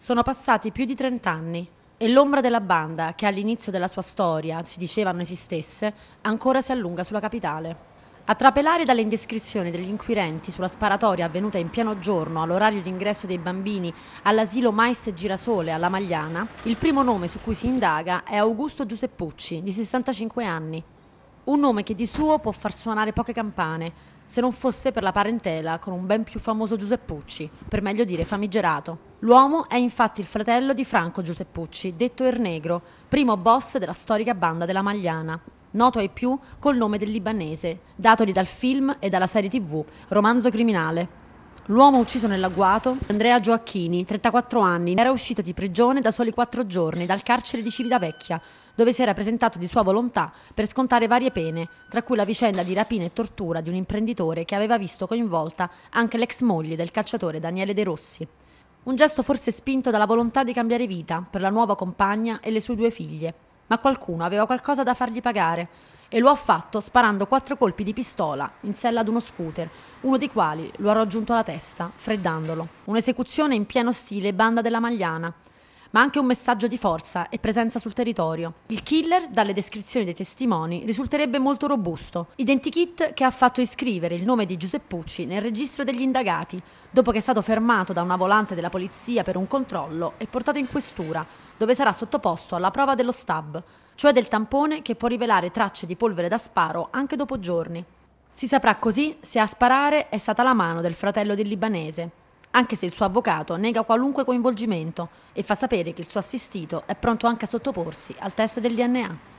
Sono passati più di 30 anni e l'ombra della banda, che all'inizio della sua storia si diceva non esistesse, ancora si allunga sulla capitale. A trapelare dalle indiscrezioni degli inquirenti sulla sparatoria avvenuta in pieno giorno all'orario d'ingresso dei bambini all'asilo Mais e Girasole alla Magliana, il primo nome su cui si indaga è Augusto Giuseppucci, di 65 anni, un nome che di suo può far suonare poche campane, se non fosse per la parentela con un ben più famoso Giuseppucci, per meglio dire famigerato. L'uomo è infatti il fratello di Franco Giuseppucci, detto Er Negro, primo boss della storica banda della Magliana, noto ai più col nome del libanese, datogli dal film e dalla serie tv Romanzo Criminale. L'uomo ucciso nell'agguato, Andrea Gioacchini, 34 anni, era uscito di prigione da soli 4 giorni dal carcere di Civitavecchia, dove si era presentato di sua volontà per scontare varie pene, tra cui la vicenda di rapina e tortura di un imprenditore che aveva visto coinvolta anche l'ex moglie del cacciatore Daniele De Rossi. Un gesto forse spinto dalla volontà di cambiare vita per la nuova compagna e le sue due figlie ma qualcuno aveva qualcosa da fargli pagare e lo ha fatto sparando quattro colpi di pistola in sella ad uno scooter, uno dei quali lo ha raggiunto alla testa, freddandolo. Un'esecuzione in pieno stile banda della Magliana ma anche un messaggio di forza e presenza sul territorio. Il killer, dalle descrizioni dei testimoni, risulterebbe molto robusto, identikit che ha fatto iscrivere il nome di Giuseppucci nel registro degli indagati, dopo che è stato fermato da una volante della polizia per un controllo e portato in questura, dove sarà sottoposto alla prova dello stab, cioè del tampone che può rivelare tracce di polvere da sparo anche dopo giorni. Si saprà così se a sparare è stata la mano del fratello del libanese, anche se il suo avvocato nega qualunque coinvolgimento e fa sapere che il suo assistito è pronto anche a sottoporsi al test del DNA.